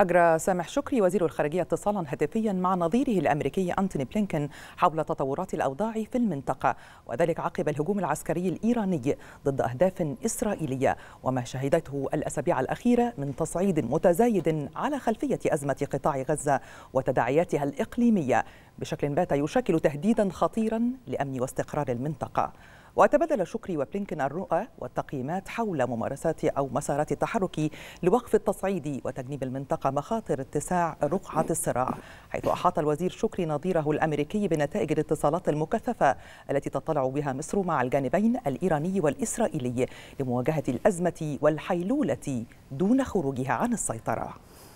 أجرى سامح شكري وزير الخارجية اتصالا هاتفيا مع نظيره الأمريكي أنتوني بلينكن حول تطورات الأوضاع في المنطقة وذلك عقب الهجوم العسكري الإيراني ضد أهداف إسرائيلية وما شهدته الأسابيع الأخيرة من تصعيد متزايد على خلفية أزمة قطاع غزة وتداعياتها الإقليمية بشكل بات يشكل تهديدا خطيرا لأمن واستقرار المنطقة وتبادل شكري وبلينكن الرؤى والتقييمات حول ممارسات أو مسارات التحرك لوقف التصعيد وتجنيب المنطقة مخاطر اتساع رقعة الصراع حيث أحاط الوزير شكري نظيره الأمريكي بنتائج الاتصالات المكثفة التي تطلع بها مصر مع الجانبين الإيراني والإسرائيلي لمواجهة الأزمة والحيلولة دون خروجها عن السيطرة